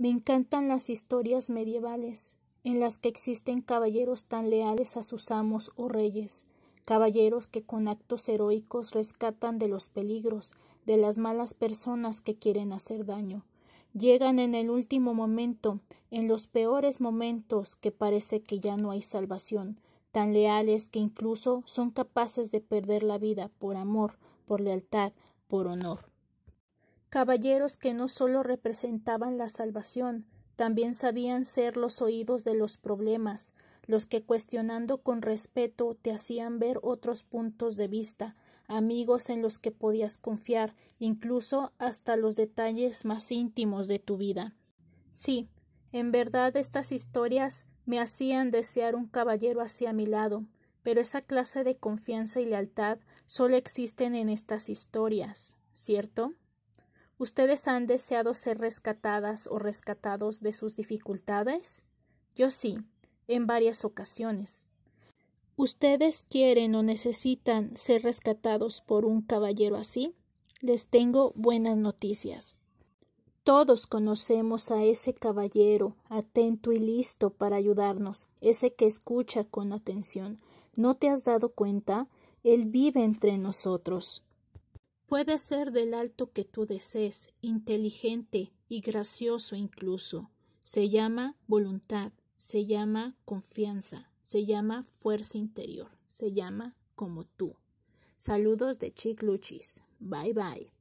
Me encantan las historias medievales, en las que existen caballeros tan leales a sus amos o reyes, caballeros que con actos heroicos rescatan de los peligros, de las malas personas que quieren hacer daño. Llegan en el último momento, en los peores momentos que parece que ya no hay salvación, tan leales que incluso son capaces de perder la vida por amor, por lealtad, por honor caballeros que no solo representaban la salvación, también sabían ser los oídos de los problemas, los que cuestionando con respeto te hacían ver otros puntos de vista, amigos en los que podías confiar, incluso hasta los detalles más íntimos de tu vida. Sí, en verdad estas historias me hacían desear un caballero hacia mi lado, pero esa clase de confianza y lealtad solo existen en estas historias, ¿cierto? ¿Ustedes han deseado ser rescatadas o rescatados de sus dificultades? Yo sí, en varias ocasiones. ¿Ustedes quieren o necesitan ser rescatados por un caballero así? Les tengo buenas noticias. Todos conocemos a ese caballero atento y listo para ayudarnos, ese que escucha con atención. ¿No te has dado cuenta? Él vive entre nosotros. Puede ser del alto que tú desees, inteligente y gracioso incluso. Se llama voluntad, se llama confianza, se llama fuerza interior, se llama como tú. Saludos de Chic Luchis. Bye bye.